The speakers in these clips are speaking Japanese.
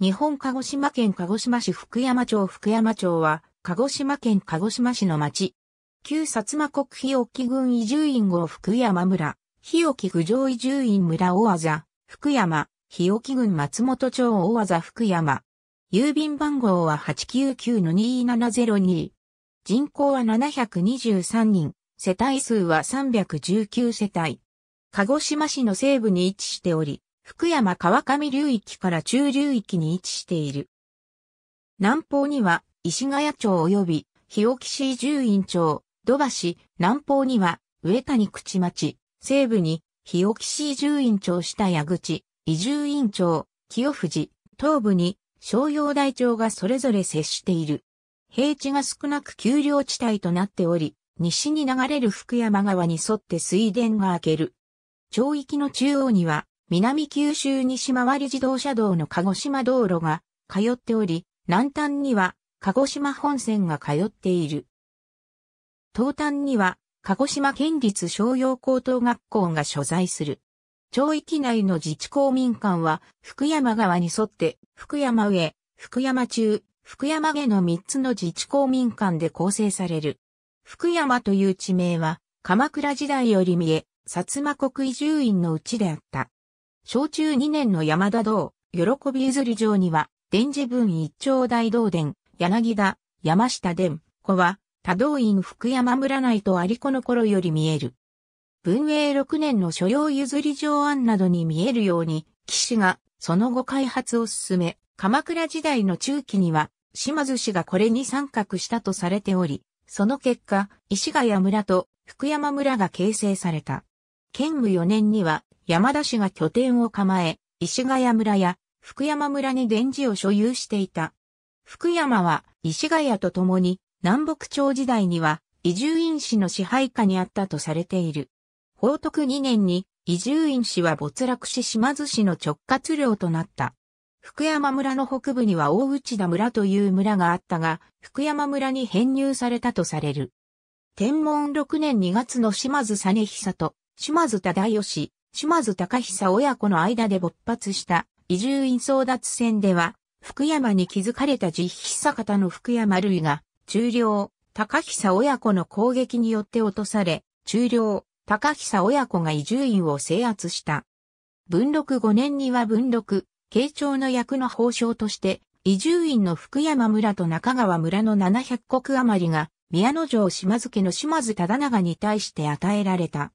日本鹿児島県鹿児島市福山町福山町は、鹿児島県鹿児島市の町。旧薩摩国日置郡移住院号福山村、日置郡上移住院村大技、福山、日置郡松本町大技福山。郵便番号は899-2702。人口は723人、世帯数は319世帯。鹿児島市の西部に位置しており、福山川上流域から中流域に位置している。南方には石ヶ谷町及び日置市十院町、土橋、南方には上谷口町、西部に日置市十院町下矢口、伊住院町、清藤、東部に商用台町がそれぞれ接している。平地が少なく丘陵地帯となっており、西に流れる福山川に沿って水田が開ける。町域の中央には南九州西回り自動車道の鹿児島道路が通っており、南端には鹿児島本線が通っている。東端には鹿児島県立商用高等学校が所在する。町域内の自治公民館は福山川に沿って福山上、福山中、福山下の3つの自治公民館で構成される。福山という地名は鎌倉時代より見え、薩摩国移住院のうちであった。小中2年の山田道、喜び譲り城には、伝示文一丁大道伝、柳田、山下伝、子は、多道院福山村内と有子の頃より見える。文永6年の所要譲り城案などに見えるように、岸がその後開発を進め、鎌倉時代の中期には、島津氏がこれに参画したとされており、その結果、石ヶ谷村と福山村が形成された。建武4年には、山田氏が拠点を構え、石ヶ谷村や福山村に電磁を所有していた。福山は石ヶ谷と共に南北朝時代には移住院氏の支配下にあったとされている。宝徳2年に移住院氏は没落し島津氏の直轄領となった。福山村の北部には大内田村という村があったが、福山村に編入されたとされる。天文6年2月の島津実久と島津忠義、島津隆久親子の間で勃発した移住院争奪戦では、福山に築かれた実久方の福山類が、中領、高久親子の攻撃によって落とされ、中領、高久親子が移住院を制圧した。文禄5年には文禄、慶長の役の法相として、移住院の福山村と中川村の700国余りが、宮野城島津家の島津忠長に対して与えられた。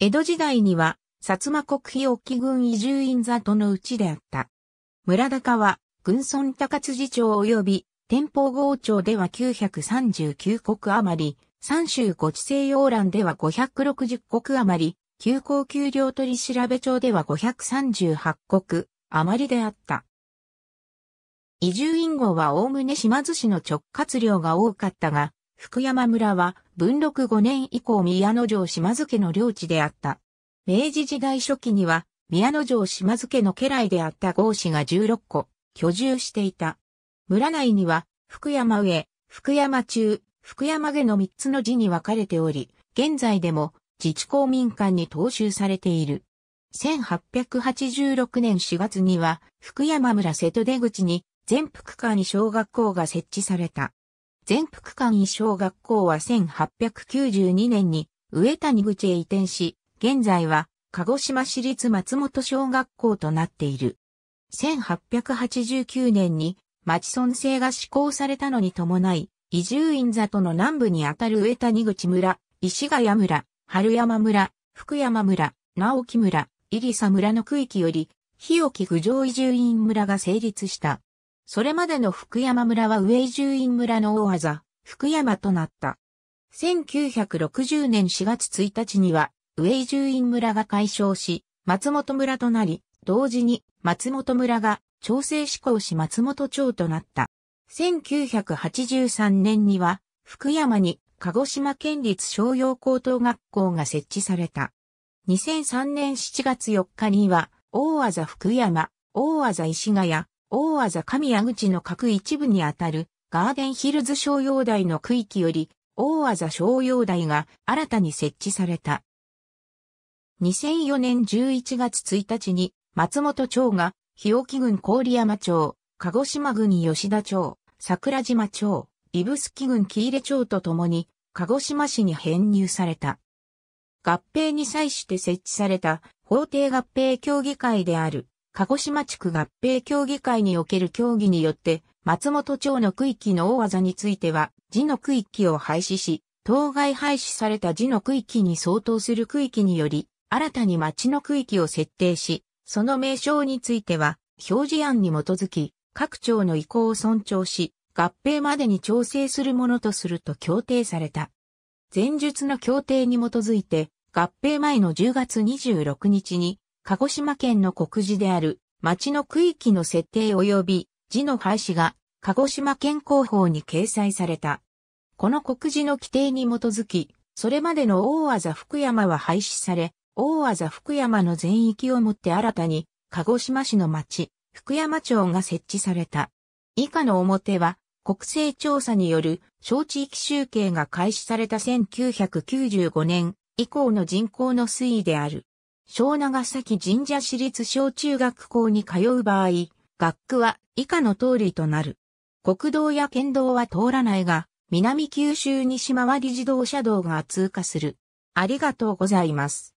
江戸時代には、薩摩国費沖軍移住院里のうちであった。村高は、軍村高辻町及び天保郷町では939国余り、三州五地西洋蘭では560国余り、休校給料取調べ町では538国余りであった。移住院号はおおむね島津市の直轄量が多かったが、福山村は文禄5年以降宮野城島津家の領地であった。明治時代初期には、宮野城島津家の家来であった郷氏が16個、居住していた。村内には、福山上、福山中、福山下の3つの字に分かれており、現在でも自治公民館に踏襲されている。1886年4月には、福山村瀬戸出口に、全福館に小学校が設置された。全福館に小学校は1892年に、上谷口へ移転し、現在は鹿児島市立松本小学校となっている。1889年に町村制が施行されたのに伴い、移住院里の南部にあたる上谷口村、石ヶ谷村、春山村、福山村、直木村、入佐村の区域より、日置郡上移住院村が成立した。それまでの福山村は上移住院村の大技、福山となった。1960年4月1日には、上伊集院村が解消し、松本村となり、同時に松本村が調整施行し松本町となった。1983年には、福山に鹿児島県立商用高等学校が設置された。2003年7月4日には、大和福山、大和石ヶ谷、大和神谷口の各一部にあたるガーデンヒルズ商用台の区域より、大和商用台が新たに設置された。2004年11月1日に松本町が日置郡郡山町、鹿児島郡吉田町、桜島町、指宿郡木入町とともに鹿児島市に編入された。合併に際して設置された法定合併協議会である鹿児島地区合併協議会における協議によって松本町の区域の大技については字の区域を廃止し、当該廃止された字の区域に相当する区域により、新たに町の区域を設定し、その名称については、表示案に基づき、各庁の意向を尊重し、合併までに調整するものとすると協定された。前述の協定に基づいて、合併前の10月26日に、鹿児島県の国示である、町の区域の設定及び、字の廃止が、鹿児島県広報に掲載された。この告示の規定に基づき、それまでの大技福山は廃止され、大技福山の全域をもって新たに、鹿児島市の町、福山町が設置された。以下の表は、国勢調査による小地域集計が開始された1995年以降の人口の推移である。小長崎神社市立小中学校に通う場合、学区は以下の通りとなる。国道や県道は通らないが、南九州西回り自動車道が通過する。ありがとうございます。